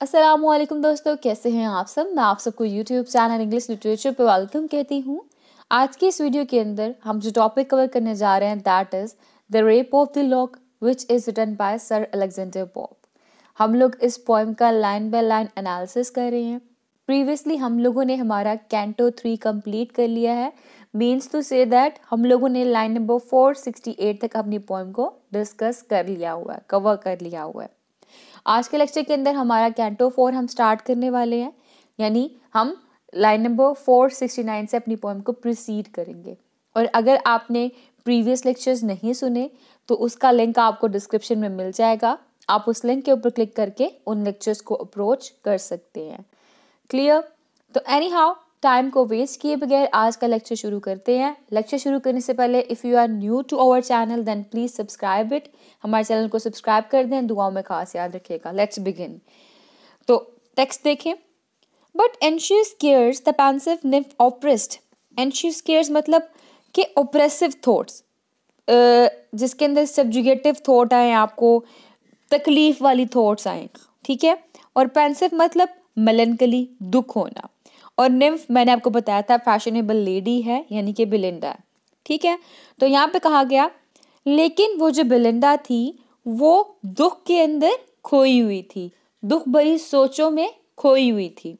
असलम दोस्तों कैसे हैं आप सब मैं आप सबको यूट्यूब चैनल इंग्लिश लिटरेचर पर वेलकम कहती हूँ आज की इस वीडियो के अंदर हम जो टॉपिक कवर करने जा रहे हैं that is the rape of the lock which is written by sir Alexander Pope हम लोग इस पोइम का लाइन बाय लाइन एनालिसिस कर रहे हैं प्रीवियसली हम लोगों ने हमारा कैंटो थ्री कंप्लीट कर लिया है मीन्स टू से दैट हम लोगों ने line number four sixty eight तक अपनी पोइम को डिस्कस कर लिया हुआ है कवर कर लिया हुआ है आज के लेक्चर के अंदर हमारा कैंटो फोर हम स्टार्ट करने वाले हैं यानी हम line number four sixty nine से अपनी पोएम को प्रोसीड करेंगे और अगर आपने प्रीवियस लेक्चर्स नहीं सुने तो उसका लिंक आपको डिस्क्रिप्शन में मिल जाएगा आप उस लिंक के ऊपर क्लिक करके उन लेक्चर्स को अप्रोच कर सकते हैं क्लियर तो एनी हाउ टाइम को वेस्ट किए बगैर आज का लेक्चर शुरू करते हैं लेक्चर शुरू करने से पहले if you are new to our channel then please subscribe it हमारे चैनल को सब्सक्राइब कर दें दुआओं में खास याद रखिएगा लेट्स बिगिन तो टेक्स्ट देखें but anxious cares the oppressed nymph oppressed anxious cares मतलब कि ओप्रेसिव थाट्स जिसके अंदर सब्जुगेटिव थाट आए आपको तकलीफ़ वाली थाट्स आए ठीक है और पेंसिव मतलब मलनकली दुख होना और निम्फ मैंने आपको बताया था फैशनेबल लेडी है यानी कि बिलिंडा ठीक है तो यहाँ पे कहा गया लेकिन वो जो बिलिंडा थी वो दुख के अंदर खोई हुई थी दुख भरी सोचों में खोई हुई थी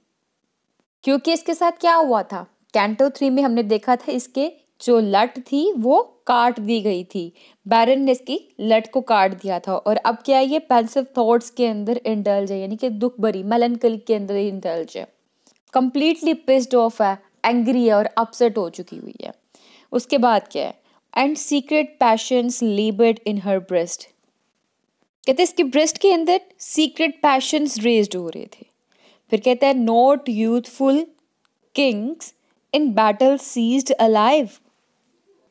क्योंकि इसके साथ क्या हुआ था कैंटो थ्री में हमने देखा था इसके जो लट थी वो काट दी गई थी बैरन ने इसकी लट को काट दिया था और अब क्या ये पेंसिव थॉट्स के अंदर इंडल्ज है यानी कि दुख भरी मलन के अंदर इंडल्ज है कंप्लीटली पिस्ड ऑफ है एंग्री है और अपसेट हो चुकी हुई है उसके बाद क्या है and secret passions laboured in her breast कहते इसके ब्रेस्ट के अंदर सीक्रेट पैशंस रेज हो रहे थे फिर कहते हैं not youthful kings in battle seized alive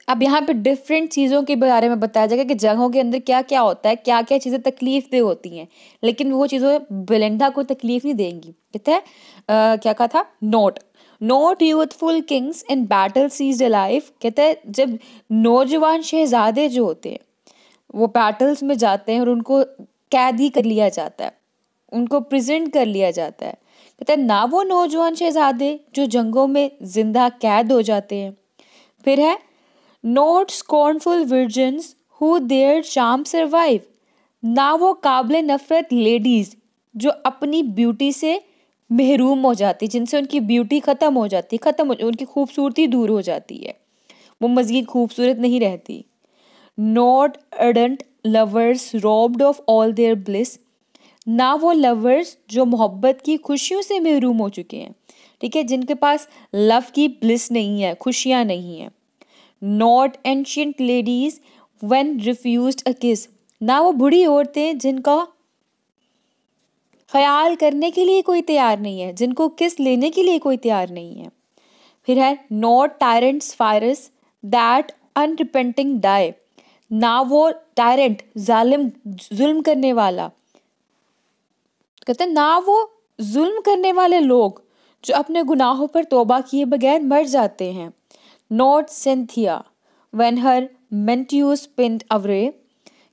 अब यहाँ पे डिफरेंट चीज़ों के बारे में बताया जाएगा कि जगहों के अंदर क्या क्या होता है क्या क्या चीज़ें तकलीफ दे होती हैं लेकिन वो चीज़ों बिलिंडा को तकलीफ नहीं देंगी कहते हैं क्या कहा था not not youthful kings in battle seize the life कहते हैं जब नौजवान शहजादे जो होते हैं वो बैटल्स में जाते हैं और उनको कैद ही कर लिया जाता है उनको प्रजेंट कर लिया जाता है कहते हैं ना वो नौजवान शहजादे जो जंगों में जिंदा कैद हो जाते हैं फिर है not scornful virgins who their charm survive ना वो काबिल नफरत लेडीज़ जो अपनी ब्यूटी से महरूम हो जाती जिनसे उनकी ब्यूटी ख़त्म हो जाती ख़त्म हो उनकी खूबसूरती दूर हो जाती है वो मज़ीद खूबसूरत नहीं रहती not ardent lovers robbed of all their bliss ना वो लवर्स जो मोहब्बत की खुशियों से महरूम हो चुके हैं ठीक है जिनके पास लव की ब्लिस नहीं है खुशियाँ नहीं हैं not ancient ladies when refuse a kiss ना वो बुढ़ी औरतें जिनका ख्याल करने के लिए कोई तैयार नहीं है जिनको किस लेने के लिए कोई तैयार नहीं है फिर है not tyrants fierce that unrepenting die ना वो टायरेंट जालिम जुल्म करने वाला कहते हैं ना वो जुल्म करने वाले लोग जो अपने गुनाहों पर तोबा किए बगैर मर जाते हैं not Cynthia when her mentees pinned awry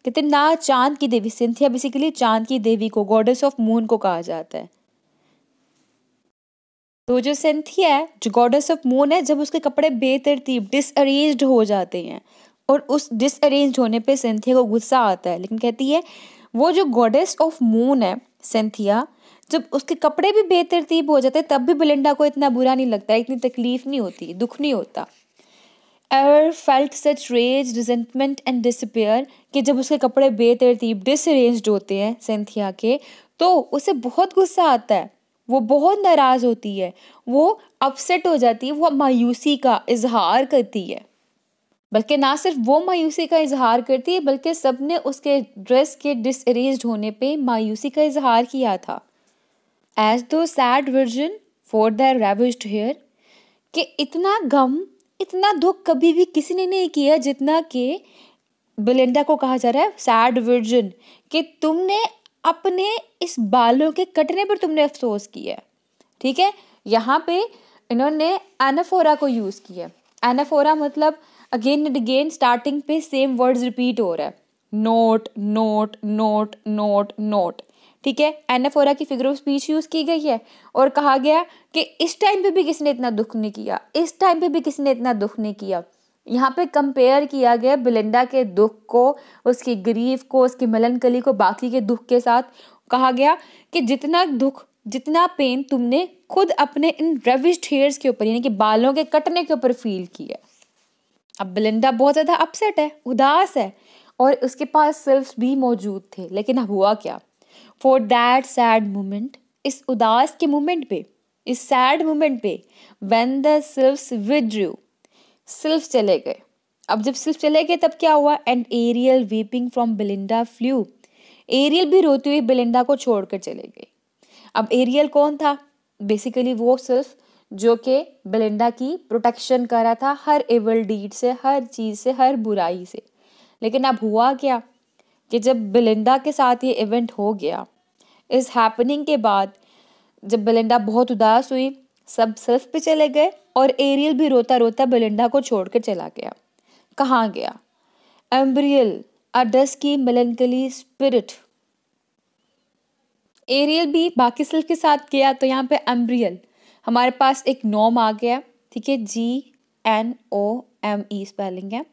कहते ना चांद की देवी सिंथिया बेसिकली चांद की देवी को गॉडेस ऑफ मून को कहा जाता है तो जो सिंथिया है जो गॉडेस ऑफ मून है जब उसके कपड़े बेतरतीब डिसअरेंज हो जाते हैं और उस डिसअरेंज होने पे सिंथिया को गुस्सा आता है लेकिन कहती है वो जो गॉडेस ऑफ मून है सिंथिया जब उसके कपड़े भी बेतरतीब हो जाते हैं तब भी बिलिंडा को इतना बुरा नहीं लगता इतनी तकलीफ नहीं होती दुख नहीं होता ever felt such rage resentment and despair कि जब उसके कपड़े बेतरतीब डिसरेंज्ड होते हैं सेंथिया के तो उसे बहुत गुस्सा आता है वो बहुत नाराज़ होती है वो अपसेट हो जाती है वो मायूसी का इजहार करती है बल्कि ना सिर्फ वो मायूसी का इजहार करती है बल्कि सब ने उसके ड्रेस के डिसरेंज होने पे मायूसी का इजहार किया था as thou sad virgin for the ravished hair कि इतना गम इतना दुख कभी भी किसी ने नहीं किया जितना कि बिलिंडा को कहा जा रहा है सैड वर्जन कि तुमने अपने इस बालों के कटने पर तुमने अफसोस किया ठीक है यहाँ पे इन्होंने एनाफोरा को यूज़ किया एनाफोरा मतलब अगेन एंड अगेन स्टार्टिंग पे सेम वर्ड्स रिपीट हो रहा है not not not not not ठीक है एन एनाफोरा की फिगर ऑफ स्पीच यूज़ की गई है और कहा गया कि इस टाइम पे भी किसी ने इतना दुख नहीं किया इस टाइम पे भी किसी ने इतना दुख नहीं किया यहाँ पे कंपेयर किया गया बिलिंडा के दुख को उसकी ग्रीफ को उसकी कली को बाकी के दुख के साथ कहा गया कि जितना दुख जितना पेन तुमने खुद अपने इन रविश्ड हेयर्स के ऊपर यानी कि बालों के कटने के ऊपर फील किया अब बिलिंडा बहुत ज़्यादा अपसेट है उदास है और उसके पास सेल्फ भी मौजूद थे लेकिन अब हुआ क्या फॉर दैट सैड मोमेंट इस उदास के मोमेंट पे इस सैड मोमेंट पे when the sylphs withdrew sylph चले गए अब जब सिल्फ चले गए तब क्या हुआ and Ariel weeping from Belinda flew Ariel भी रोती हुई बिलिंडा को छोड़कर चले गए अब एरियल कौन था बेसिकली वो सिर्फ जो कि बिलिंडा की प्रोटेक्शन कर रहा था हर एवल डीड से हर चीज़ से हर बुराई से लेकिन अब हुआ क्या कि जब बिलिंडा के साथ ये इवेंट हो गया इस हैपनिंग के बाद जब बिलिंडा बहुत उदास हुई सब सिर्फ पे चले गए और एरियल भी रोता रोता बिलिंडा को छोड़ कर चला गया कहाँ गया एम्ब्रियल अडस की मिलनकली स्पिरिट एरियल भी बाकी सिल्फ के साथ गया तो यहाँ पे एम्ब्रियल हमारे पास एक नॉम आ गया ठीक है G N O M E spelling है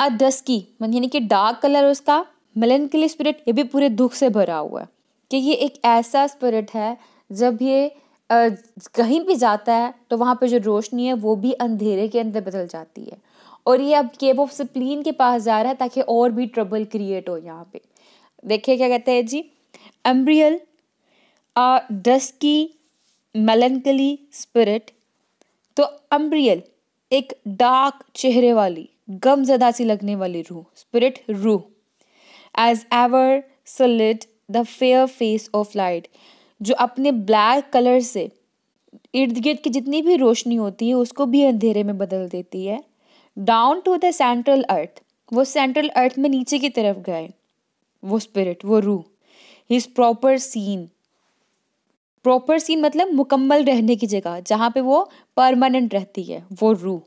आ डस्की मतलब यानी कि डार्क कलर उसका मलनकली स्पिरिट ये भी पूरे दुख से भरा हुआ है कि ये एक ऐसा स्पिरिट है जब ये कहीं भी जाता है तो वहाँ पर जो रोशनी है वो भी अंधेरे के अंदर बदल जाती है और ये अब केव ऑफ सप्लीन के पास जा रहा है ताकि और भी ट्रबल क्रिएट हो यहाँ पे देखिए क्या कहते हैं जी एम्ब्रियल डस्की मेलनकली स्पिरिट तो अम्ब्रियल एक डार्क चेहरे वाली गम जदा सी लगने वाली रूह स्पिरिट रूह as ever sullied the fair face of light जो अपने ब्लैक कलर से इर्द गिर्द की जितनी भी रोशनी होती है उसको भी अंधेरे में बदल देती है down to the central earth वो सेंट्रल अर्थ में नीचे की तरफ गए वो स्पिरिट वो रूह his proper scene proper scene मतलब मुकम्मल रहने की जगह जहाँ पे वो परमानेंट रहती है वो रूह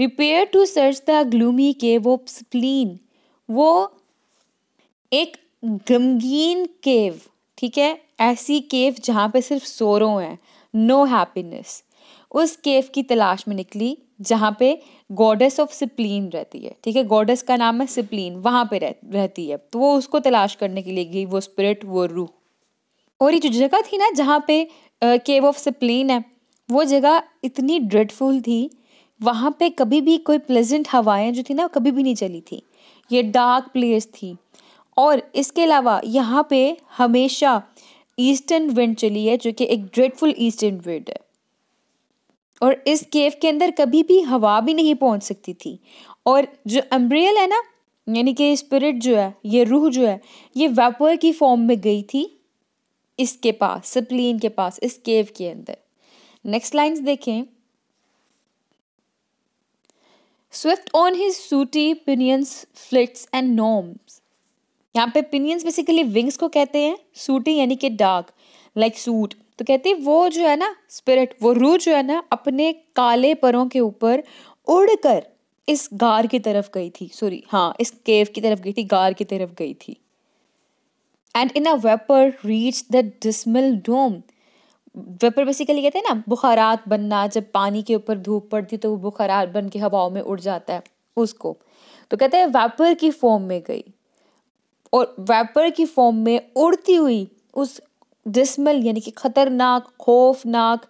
repair to search the gloomy के वो स्प्लीन वो एक गमगीन केव ठीक है ऐसी केव जहाँ पे सिर्फ सोरों हैं नो हैप्पीनेस उस केव की तलाश में निकली जहाँ पे गॉडेस ऑफ सिप्लिन रहती है ठीक है गॉडेस का नाम है सिप्लिन वहाँ पे रह, रहती है तो वो उसको तलाश करने के लिए गई वो स्पिरिट वो रूह और ये जो जगह थी ना जहाँ पे केव ऑफ सिप्लिन है वो जगह इतनी ड्रेडफुल थी वहाँ पे कभी भी कोई प्लेजेंट हवाएं जो थी ना कभी भी नहीं चली थी ये डार्क प्लेस थी और इसके अलावा यहाँ पे हमेशा ईस्टर्न विंड चली है जो कि एक ड्रेडफुल ईस्टर्न विंड है और इस केव के अंदर कभी भी हवा भी नहीं पहुंच सकती थी और जो अम्ब्रेल है ना यानी कि स्पिरिट जो है ये रूह जो है ये वेपर की फॉर्म में गई थी इसके पास सप्लीन के पास इस केव के अंदर नेक्स्ट लाइंस देखें swift on his sooty pinions fillets and norms यहाँ पे पिनियंस बेसिकली विंग्स को कहते हैं सूटी यानी कि डार्क लाइक सूट तो कहते वो जो है ना स्पिरिट वो रू जो है ना अपने काले परों के ऊपर उड़कर इस गार की तरफ गई थी सॉरी हाँ इस केव की तरफ गई थी गार की तरफ गई थी and in a vapour reach the dismal dome vapour basically कहते हैं ना बुखारात बनना जब पानी के ऊपर धूप पड़ती तो वो बुखारात बन के हवाओं में उड़ जाता है उसको तो कहते हैं वेपर की फॉर्म में गई और वेपर की फॉर्म में उड़ती हुई उस डिस्मल यानी कि खतरनाक खौफनाक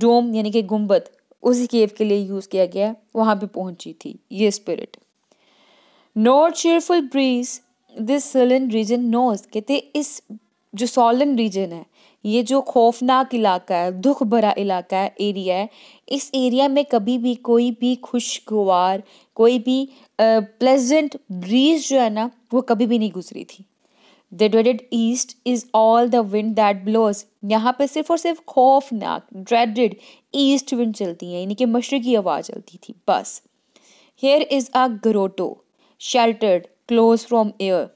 डोम यानी कि गुम्बद उसी केव के लिए यूज़ किया गया वहाँ पे पहुँची थी ये spirit not cheerful breeze this sullen region knows कहते इस जो सोलन रीजन है ये जो खौफनाक इलाका है दुख भरा इलाका है एरिया है इस एरिया में कभी भी कोई भी खुशगवार कोई भी प्लेजेंट ब्रीज जो है ना वो कभी भी नहीं गुजरी थी the dreaded east is all the wind that blows यहाँ पे सिर्फ और सिर्फ खौफनाक ड्रेडेड ईस्ट विंड चलती है यानी कि मशरकी आवाज़ चलती थी बस here is a grotto sheltered close from air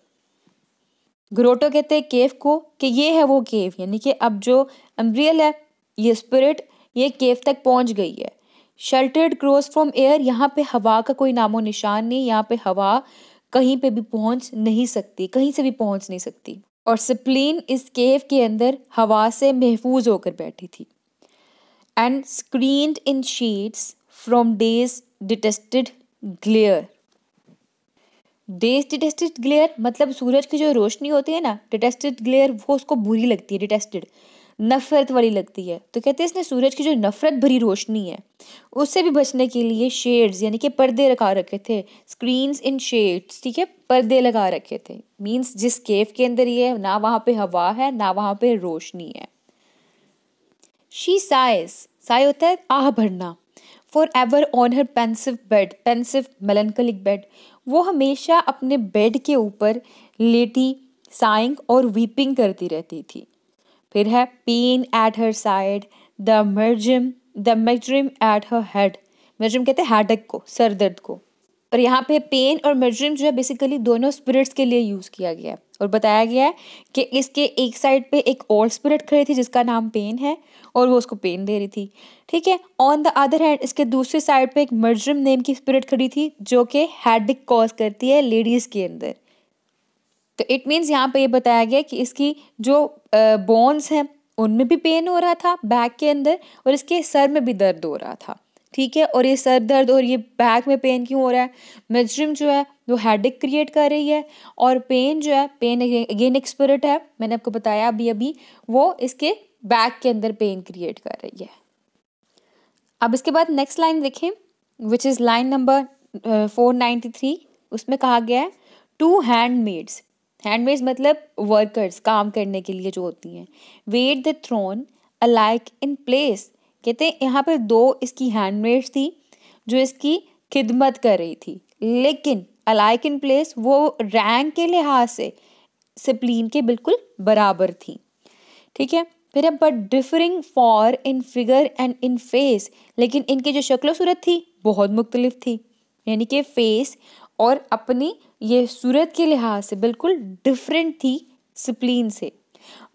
grotto कहते हैं केव को कि ये है वो केव यानी कि अब जो अम्ब्रियल है ये स्पिरिट ये केव तक पहुंच गई है शेल्टर्ड ग्रोस फ्रॉम एयर यहाँ पे हवा का कोई नामो निशान नहीं यहाँ पे हवा कहीं पे भी पहुंच नहीं सकती कहीं से भी पहुंच नहीं सकती और सिप्लिन इस केव के अंदर हवा से महफूज होकर बैठी थी and screen in sheets from days detested glare days detested glare मतलब सूरज की जो रोशनी होती है ना डिटेस्टेड ग्लेयर वो उसको बुरी लगती है डिटेस्टेड नफ़रत वाली लगती है तो कहते हैं इसने सूरज की जो नफ़रत भरी रोशनी है उससे भी बचने के लिए शेड्स यानी कि पर्दे लगा रखे थे स्क्रीन्स इन शेड्स ठीक है पर्दे लगा रखे थे मींस जिस केव के अंदर ये है ना वहाँ पे हवा है ना वहाँ पे रोशनी है शी साइज साय होता है आह भरना for ever on her pensive bed pensive melancholic bed वो हमेशा अपने बेड के ऊपर लेटी साइंग और वीपिंग करती रहती थी फिर है pain at her side the megrim the megrim at her head megrim कहते हैं हेडक को सर दर्द को पर यहाँ पे पेन और मर्जरिम जो है बेसिकली दोनों स्पिरिट्स के लिए यूज़ किया गया है और बताया गया है कि इसके एक साइड पे एक और स्पिरिट खड़ी थी जिसका नाम पेन है और वो उसको पेन दे रही थी ठीक है ऑन द अदर हैंड इसके दूसरी साइड पे एक मर्जरम नेम की स्पिरिट खड़ी थी जो कि हेडिक कॉज करती है लेडीज़ के अंदर तो इट मीन्स यहाँ पे ये बताया गया कि इसकी जो बोन्स हैं उनमें भी पेन हो रहा था बैक के अंदर और इसके सर में भी दर्द हो रहा था ठीक है और ये सर दर्द और ये बैक में पेन क्यों हो रहा है मिजरिम जो है वो एक क्रिएट कर रही है और पेन जो है पेन अगेन एक्सपर्ट है मैंने आपको बताया अभी अभी वो इसके बैक के अंदर पेन क्रिएट कर रही है अब इसके बाद नेक्स्ट लाइन देखें which is line number four ninety three उसमें कहा गया है टू हैंडमेड्स हैंडमेड्स मतलब वर्कर्स काम करने के लिए जो होती हैं wait the throne alike in place कहते हैं यहाँ पर दो इसकी हैंडमेड थी जो इसकी खिदमत कर रही थी लेकिन अलाइक इन प्लेस वो रैंक के लिहाज से सिप्लिन के बिल्कुल बराबर थी ठीक है फिर अब but differing far in figure and in face लेकिन इनकी जो शक्ल सूरत थी बहुत मुख्तलिफ थी यानी कि फेस और अपनी ये सूरत के लिहाज से बिल्कुल डिफरेंट थी सिप्लिन से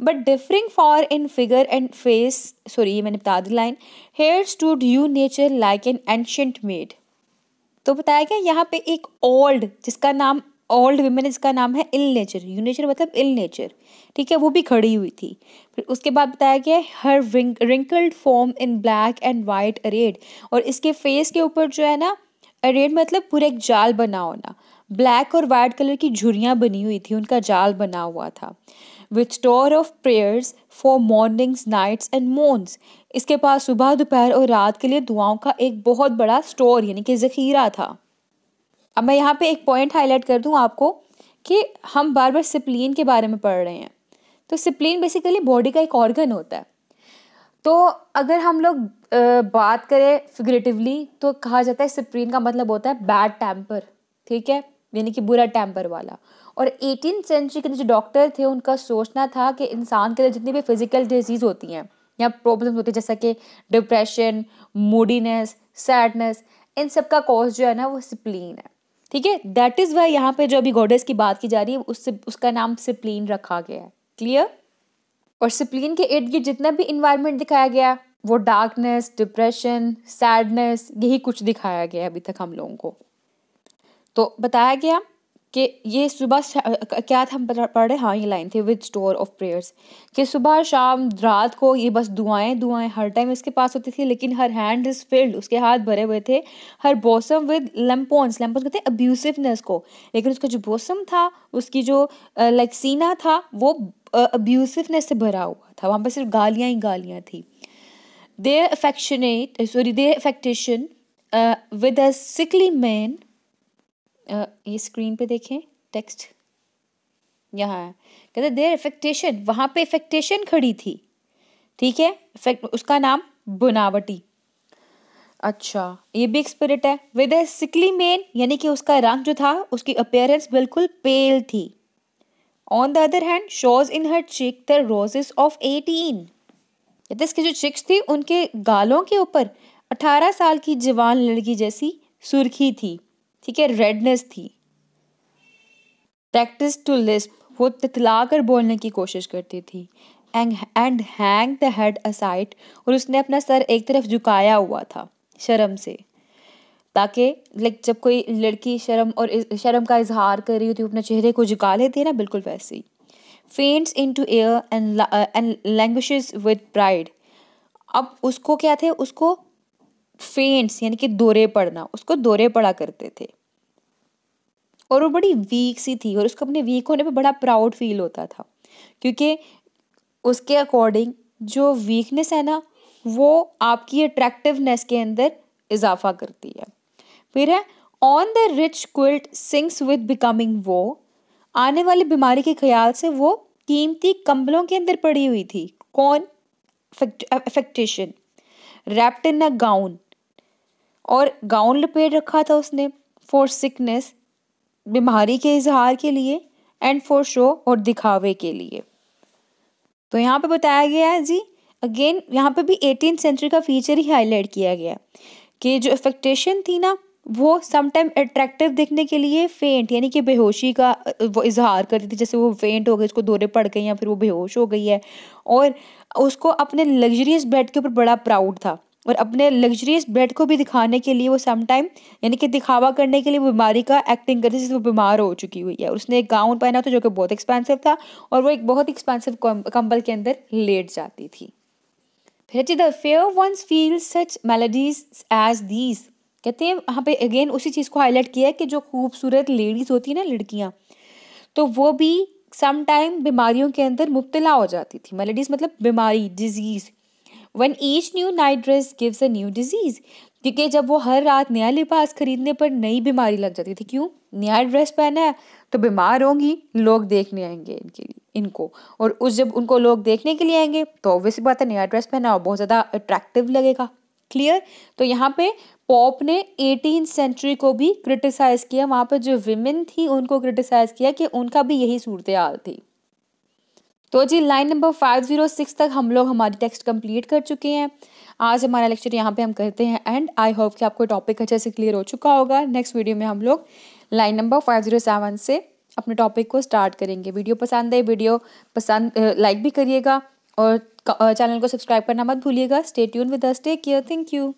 but differing far in figure and face sorry ये मैंने बता दी line here stood you nature like an ancient maid तो बताया गया यहाँ पे एक ओल्ड जिसका नाम ओल्ड वीमेन इसका नाम है इल नेचर यू नेचर मतलब इल नेचर ठीक है वो भी खड़ी हुई थी फिर उसके बाद बताया गया her wrinkled form in black and white arrayed और इसके फेस के ऊपर जो है ना अरेड मतलब पूरा एक जाल बना होना ब्लैक और वाइट कलर की झुरियाँ बनी हुई थी उनका जाल बना हुआ था with store of prayers for mornings nights and noons इसके पास सुबह दोपहर और रात के लिए दुआओं का एक बहुत बड़ा स्टोर यानी कि ज़खीरा था अब मैं यहाँ पे एक पॉइंट हाईलाइट कर दूँ आपको कि हम बार बार सिप्लिन के बारे में पढ़ रहे हैं तो सिप्लिन बेसिकली बॉडी का एक ऑर्गन होता है तो अगर हम लोग बात करें फिगरेटिवली तो कहा जाता है सिप्लिन का मतलब होता है बैड टेम्पर ठीक है यानी कि बुरा टेम्पर वाला और एटीन सेंचुरी के जो डॉक्टर थे उनका सोचना था कि इंसान के अंदर जितनी भी फिज़िकल डिजीज़ होती हैं या प्रॉब्लम होती है जैसा कि डिप्रेशन मूडीनेस सैडनेस इन सब का कॉज जो है ना वो सिप्लिन है ठीक है दैट इज़ वाई यहाँ पे जो अभी गॉडेस की बात की जा रही है उससे उसका नाम सिप्लिन रखा गया है क्लियर और सिप्लिन के इर्द गिर्द जितना भी इन्वायरमेंट दिखाया गया वो डार्कनेस डिप्रेशन सैडनेस यही कुछ दिखाया गया अभी तक हम लोगों को तो बताया गया कि ये सुबह क्या था हम पढ़ रहे हाँ ये लाइन थी विद स्टोर ऑफ प्रेयर्स कि सुबह शाम रात को ये बस दुआएं दुआएं हर टाइम इसके पास होती थी लेकिन हर हैंड इज़ फिल्ड उसके हाथ भरे हुए थे हर बॉसम विद लेम्पोन्स लेम्पोन्स कहते हैं अब्यूसिवनेस को लेकिन उसका जो बॉसम था उसकी जो लाइक सीना था वो अब्यूसिवनेस से भरा हुआ था वहाँ पर सिर्फ गालियाँ ही गालियाँ थी they affectionate sorry they affectation with a sickly man ये स्क्रीन पे देखें टेक्स्ट यहाँ है कहते देर इफेक्टेशन वहाँ पे इफेक्टेशन खड़ी थी ठीक है इफेक्ट उसका नाम बुनावटी अच्छा ये भी एक स्पिरिट है विद ए सिकली मेन यानी कि उसका रंग जो था उसकी अपेयरेंस बिल्कुल पेल थी on the other hand shows in her cheek the roses of eighteen कहते इसकी जो चिक्स थी उनके गालों के ऊपर अठारह साल की जवान लड़की जैसी सुर्खी थी ठीक है रेडनेस थी प्रैक्टिस टू लिस्प वो तितला कर बोलने की कोशिश करती थी and and hang the head aside और उसने अपना सर एक तरफ झुकाया हुआ था शर्म से ताकि लाइक जब कोई लड़की शर्म और शर्म का इजहार कर रही होती है अपने चेहरे को झुका लेती है ना बिल्कुल वैसे ही फेंट्स into air and and language with pride अब उसको क्या थे उसको फेंट्स यानी कि दौरे पड़ना उसको दौरे पड़ा करते थे और वो बड़ी वीक सी थी और उसको अपने वीक होने पे बड़ा प्राउड फील होता था क्योंकि उसके अकॉर्डिंग जो वीकनेस है ना वो आपकी अट्रैक्टिवनेस के अंदर इजाफा करती है फिर है on the rich quilt sings with becoming वो आने वाली बीमारी के ख्याल से वो कीमती कंबलों के अंदर पड़ी हुई थी कौन affectation wrapped in a gown और गाउन लपेट रखा था उसने फॉर सिकनेस बीमारी के इजहार के लिए एंड फॉर शो और दिखावे के लिए तो यहाँ पे बताया गया है जी अगेन यहाँ पे भी एटीन सेंचुरी का फीचर ही हाईलाइट किया गया कि जो एफेक्टेशन थी ना वो समटाइम अट्रैक्टिव दिखने के लिए फेंट यानी कि बेहोशी का वो इजहार करती थी जैसे वो फेंट हो गई उसको दौरे पड़ गए या फिर वो बेहोश हो गई है और उसको अपने लग्जरियस बेड के ऊपर बड़ा प्राउड था और अपने लग्जरियस ब्रेड को भी दिखाने के लिए वो समटाइम यानी कि दिखावा करने के लिए वो बीमारी का एक्टिंग करती जिससे वो बीमार हो चुकी हुई है और उसने एक गाउन पहना था जो कि बहुत एक्सपेंसिव था और वो एक बहुत एक्सपेंसिव कंबल के अंदर लेट जाती थी फिर the fair ones feel such maladies as these कहते हैं यहाँ पे अगेन उसी चीज़ को हाईलाइट किया है कि जो खूबसूरत लेडीज़ होती है ना लड़कियाँ तो वो भी सम टाइम बीमारियों के अंदर मुबतला हो जाती थी मेलेडीज मतलब बीमारी disease one each new night dress gives a new disease क्योंकि जब वो हर रात नया लिबास खरीदने पर नई बीमारी लग जाती थी क्यों नया ड्रेस पहना है तो बीमार होंगी लोग देखने आएंगे इनके लिए इनको और उस जब उनको लोग देखने के लिए आएंगे तो ऑब्वियसली बात है नया ड्रेस पहना और बहुत ज़्यादा अट्रैक्टिव लगेगा क्लियर तो यहाँ पे पॉप ने एटीन सेंचुरी को भी क्रिटिसाइज़ किया वहाँ पर जो विमेन थी उनको क्रिटिसाइज़ किया कि उनका भी यही सूरत हाल थी तो जी line number five zero six तक हम लोग हमारी टेक्स्ट कंप्लीट कर चुके हैं आज हमारा लेक्चर यहाँ पे हम करते हैं एंड आई होप कि आपको टॉपिक अच्छे से क्लियर हो चुका होगा नेक्स्ट वीडियो में हम लोग line number five zero seven से अपने टॉपिक को स्टार्ट करेंगे वीडियो पसंद है वीडियो पसंद लाइक भी करिएगा और चैनल को सब्सक्राइब करना मत भूलिएगा stay tune with us take care thank you